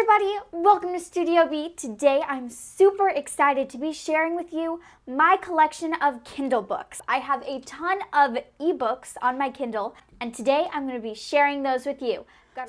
everybody, welcome to Studio B. Today I'm super excited to be sharing with you my collection of Kindle books. I have a ton of ebooks on my Kindle and today I'm going to be sharing those with you.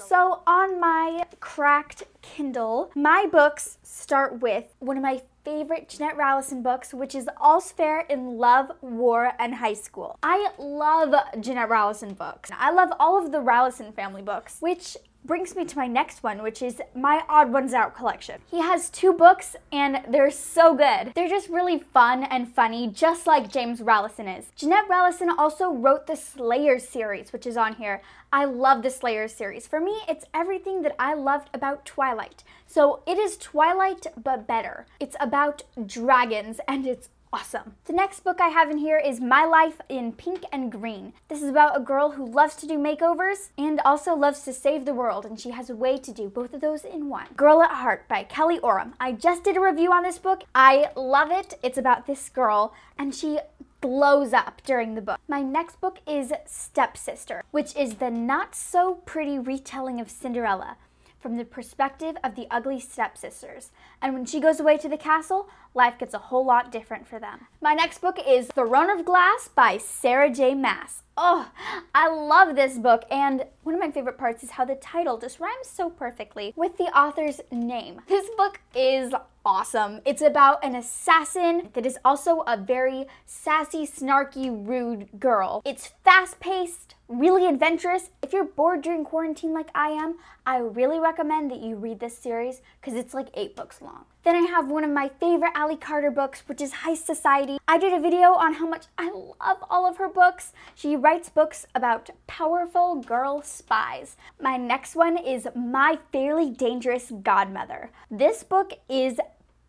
So on my cracked Kindle, my books start with one of my favorite Jeanette Rallison books, which is All's Fair in Love, War, and High School. I love Jeanette Rallison books. I love all of the Rallison family books, which brings me to my next one, which is my Odd Ones Out collection. He has two books and they're so good. They're just really fun and funny, just like James Rallison is. Jeanette Rallison also wrote the Slayers series, which is on here. I love the Slayers series. For me, it's everything that I loved about Twilight. So it is Twilight, but better. It's about dragons and it's awesome. The next book I have in here is My Life in Pink and Green. This is about a girl who loves to do makeovers and also loves to save the world, and she has a way to do both of those in one. Girl at Heart by Kelly Oram. I just did a review on this book. I love it. It's about this girl, and she blows up during the book. My next book is Stepsister, which is the not so pretty retelling of Cinderella from the perspective of the ugly stepsisters. And when she goes away to the castle, life gets a whole lot different for them. My next book is Throne of Glass by Sarah J. Mass. Oh, I love this book, and one of my favorite parts is how the title just rhymes so perfectly with the author's name. This book is awesome. It's about an assassin that is also a very sassy, snarky, rude girl. It's fast-paced, really adventurous. If you're bored during quarantine like I am, I really recommend that you read this series because it's like eight books long. Then I have one of my favorite Ali Carter books, which is Heist Society. I did a video on how much I love all of her books. She writes books about powerful girl spies. My next one is My Fairly Dangerous Godmother. This book is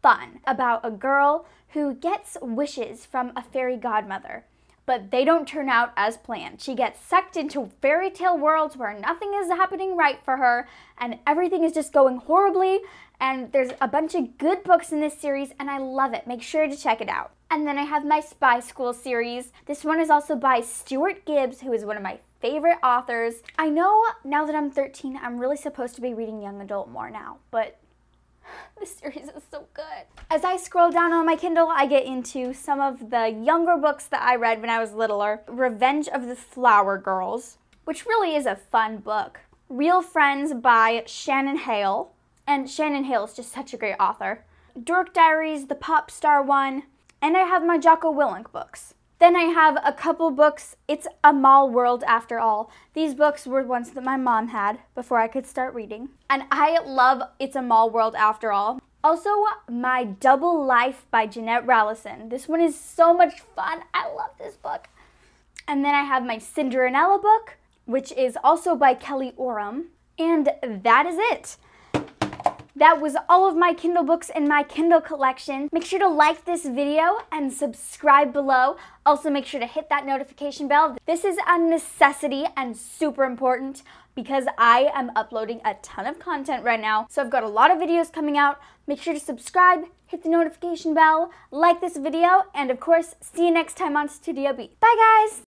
fun about a girl who gets wishes from a fairy godmother but they don't turn out as planned. She gets sucked into fairy tale worlds where nothing is happening right for her and everything is just going horribly and there's a bunch of good books in this series and I love it. Make sure to check it out. And then I have my Spy School series. This one is also by Stuart Gibbs, who is one of my favorite authors. I know now that I'm 13, I'm really supposed to be reading young adult more now, but this series is so good. As I scroll down on my Kindle, I get into some of the younger books that I read when I was littler. Revenge of the Flower Girls, which really is a fun book. Real Friends by Shannon Hale. And Shannon Hale is just such a great author. Dork Diaries, the pop star one, and I have my Jocko Willink books. Then I have a couple books. It's a mall world after all. These books were ones that my mom had before I could start reading. And I love It's a Mall World After All. Also, My Double Life by Jeanette Rallison. This one is so much fun. I love this book. And then I have my Cinderella book, which is also by Kelly Oram. And that is it that was all of my Kindle books in my Kindle collection. Make sure to like this video and subscribe below. Also make sure to hit that notification bell. This is a necessity and super important because I am uploading a ton of content right now. So I've got a lot of videos coming out. Make sure to subscribe, hit the notification bell, like this video, and of course, see you next time on Studio B. Bye guys!